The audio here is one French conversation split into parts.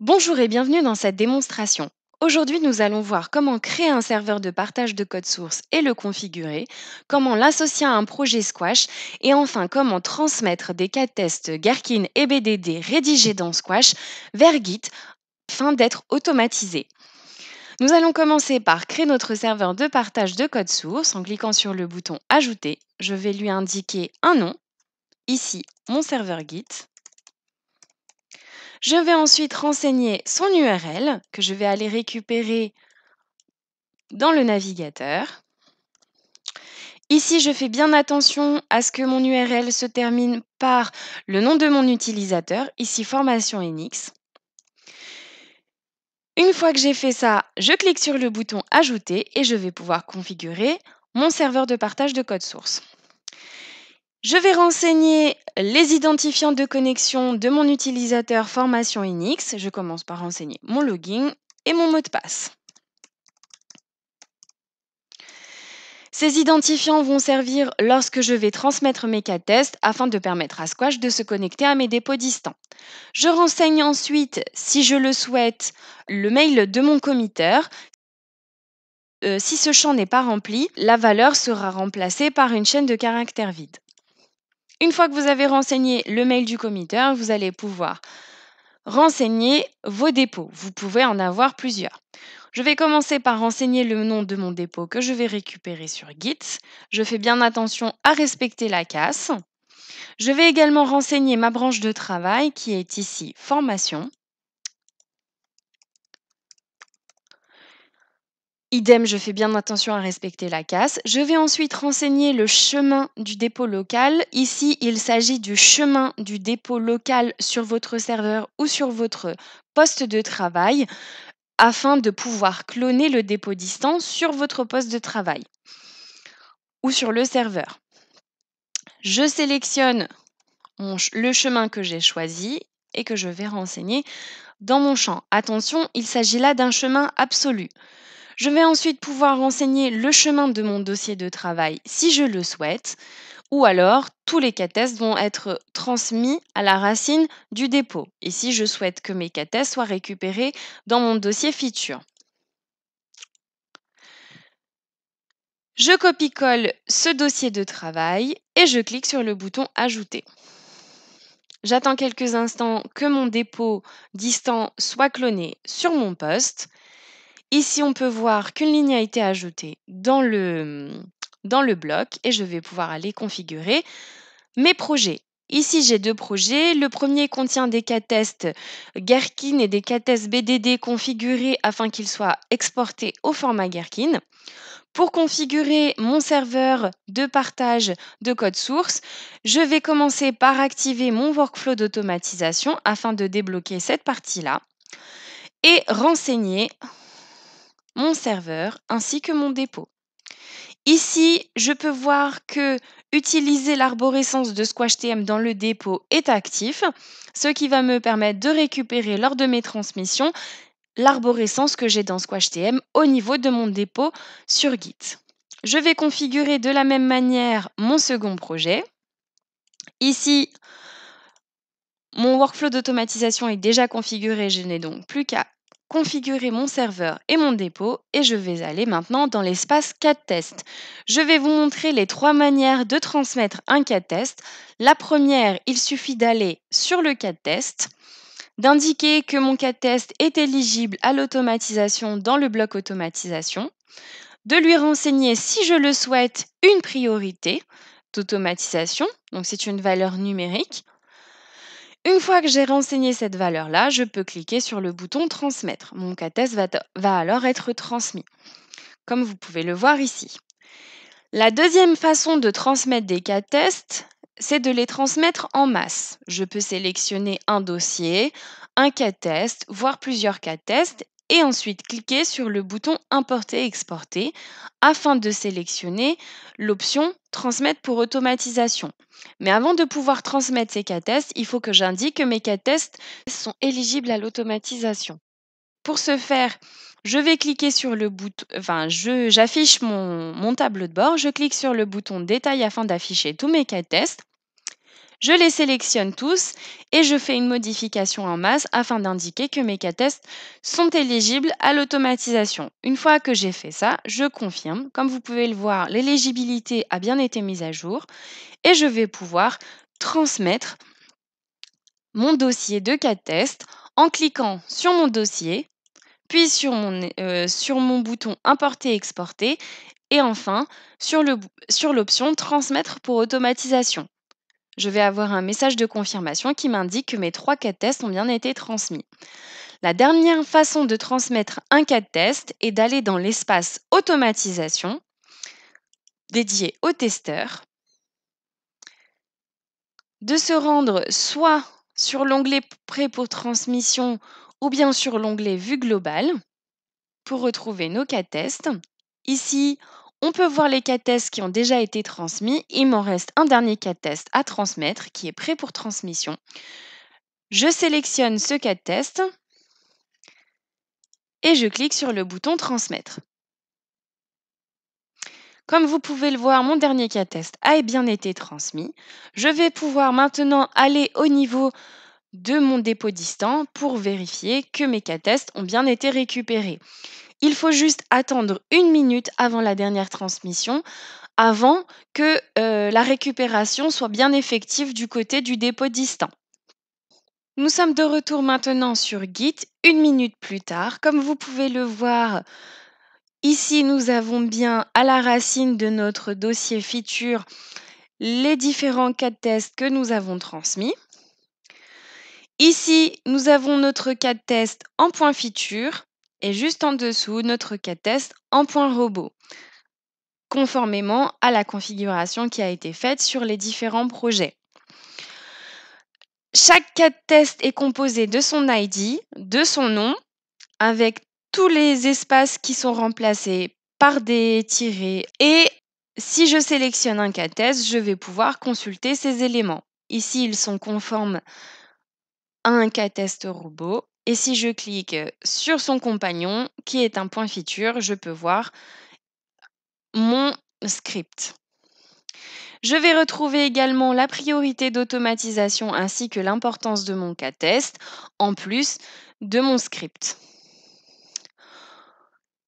Bonjour et bienvenue dans cette démonstration. Aujourd'hui, nous allons voir comment créer un serveur de partage de code source et le configurer, comment l'associer à un projet Squash et enfin comment transmettre des cas de test Gherkin et BDD rédigés dans Squash vers Git afin d'être automatisé. Nous allons commencer par créer notre serveur de partage de code source en cliquant sur le bouton Ajouter. Je vais lui indiquer un nom, ici mon serveur Git. Je vais ensuite renseigner son URL que je vais aller récupérer dans le navigateur. Ici, je fais bien attention à ce que mon URL se termine par le nom de mon utilisateur, ici formation Enix. Une fois que j'ai fait ça, je clique sur le bouton Ajouter et je vais pouvoir configurer mon serveur de partage de code source. Je vais renseigner les identifiants de connexion de mon utilisateur formation Unix. Je commence par renseigner mon login et mon mot de passe. Ces identifiants vont servir lorsque je vais transmettre mes cas tests afin de permettre à Squash de se connecter à mes dépôts distants. Je renseigne ensuite, si je le souhaite, le mail de mon committeur. Euh, si ce champ n'est pas rempli, la valeur sera remplacée par une chaîne de caractères vides. Une fois que vous avez renseigné le mail du committer, vous allez pouvoir renseigner vos dépôts. Vous pouvez en avoir plusieurs. Je vais commencer par renseigner le nom de mon dépôt que je vais récupérer sur Git. Je fais bien attention à respecter la casse. Je vais également renseigner ma branche de travail qui est ici formation. Idem, je fais bien attention à respecter la casse. Je vais ensuite renseigner le chemin du dépôt local. Ici, il s'agit du chemin du dépôt local sur votre serveur ou sur votre poste de travail afin de pouvoir cloner le dépôt distant sur votre poste de travail ou sur le serveur. Je sélectionne le chemin que j'ai choisi et que je vais renseigner dans mon champ. Attention, il s'agit là d'un chemin absolu. Je vais ensuite pouvoir renseigner le chemin de mon dossier de travail si je le souhaite, ou alors tous les catests vont être transmis à la racine du dépôt. Et si je souhaite que mes catests soient récupérés dans mon dossier feature. Je copie-colle ce dossier de travail et je clique sur le bouton Ajouter. J'attends quelques instants que mon dépôt distant soit cloné sur mon poste Ici, on peut voir qu'une ligne a été ajoutée dans le, dans le bloc et je vais pouvoir aller configurer mes projets. Ici, j'ai deux projets. Le premier contient des cas tests Gherkin et des cas tests BDD configurés afin qu'ils soient exportés au format Gherkin. Pour configurer mon serveur de partage de code source, je vais commencer par activer mon workflow d'automatisation afin de débloquer cette partie-là et renseigner mon serveur ainsi que mon dépôt. Ici, je peux voir que utiliser l'arborescence de Squash TM dans le dépôt est actif, ce qui va me permettre de récupérer lors de mes transmissions l'arborescence que j'ai dans Squash TM au niveau de mon dépôt sur Git. Je vais configurer de la même manière mon second projet. Ici, mon workflow d'automatisation est déjà configuré, je n'ai donc plus qu'à configurer mon serveur et mon dépôt et je vais aller maintenant dans l'espace de test. Je vais vous montrer les trois manières de transmettre un de test. La première, il suffit d'aller sur le de test, d'indiquer que mon de test est éligible à l'automatisation dans le bloc automatisation, de lui renseigner si je le souhaite une priorité d'automatisation, donc c'est une valeur numérique, une fois que j'ai renseigné cette valeur-là, je peux cliquer sur le bouton Transmettre. Mon de va, va alors être transmis, comme vous pouvez le voir ici. La deuxième façon de transmettre des cas tests, c'est de les transmettre en masse. Je peux sélectionner un dossier, un cas test, voire plusieurs cas tests et ensuite cliquez sur le bouton Importer-Exporter afin de sélectionner l'option Transmettre pour automatisation. Mais avant de pouvoir transmettre ces cas tests, il faut que j'indique que mes cas tests sont éligibles à l'automatisation. Pour ce faire, je vais cliquer sur le bouton, enfin, j'affiche mon, mon tableau de bord, je clique sur le bouton Détail afin d'afficher tous mes cas tests. Je les sélectionne tous et je fais une modification en masse afin d'indiquer que mes cas tests sont éligibles à l'automatisation. Une fois que j'ai fait ça, je confirme. Comme vous pouvez le voir, l'éligibilité a bien été mise à jour et je vais pouvoir transmettre mon dossier de cas de test en cliquant sur mon dossier, puis sur mon, euh, bouton Importer-Exporter et enfin sur l'option Transmettre pour automatisation je vais avoir un message de confirmation qui m'indique que mes trois cas de test ont bien été transmis. La dernière façon de transmettre un cas de test est d'aller dans l'espace automatisation dédié au testeur, de se rendre soit sur l'onglet prêt pour transmission ou bien sur l'onglet vue globale pour retrouver nos cas de test. Ici, on peut voir les cas tests qui ont déjà été transmis. Il m'en reste un dernier cas test à transmettre qui est prêt pour transmission. Je sélectionne ce cas test et je clique sur le bouton Transmettre. Comme vous pouvez le voir, mon dernier cas test a bien été transmis. Je vais pouvoir maintenant aller au niveau de mon dépôt distant pour vérifier que mes cas tests ont bien été récupérés. Il faut juste attendre une minute avant la dernière transmission, avant que euh, la récupération soit bien effective du côté du dépôt distant. Nous sommes de retour maintenant sur Git, une minute plus tard. Comme vous pouvez le voir, ici nous avons bien à la racine de notre dossier feature les différents cas de tests que nous avons transmis. Ici, nous avons notre cas de test en point feature et juste en dessous, notre cas de test en point robot, conformément à la configuration qui a été faite sur les différents projets. Chaque cas de test est composé de son ID, de son nom, avec tous les espaces qui sont remplacés par des tirés Et si je sélectionne un cas de test, je vais pouvoir consulter ces éléments. Ici, ils sont conformes un cas test robot. Et si je clique sur son compagnon, qui est un point feature, je peux voir mon script. Je vais retrouver également la priorité d'automatisation ainsi que l'importance de mon cas test, en plus de mon script.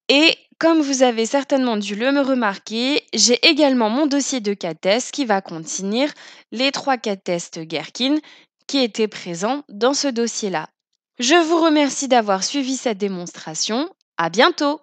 Et comme vous avez certainement dû le me remarquer, j'ai également mon dossier de cas test qui va contenir les trois cas tests Gherkin qui était présent dans ce dossier-là. Je vous remercie d'avoir suivi cette démonstration. À bientôt!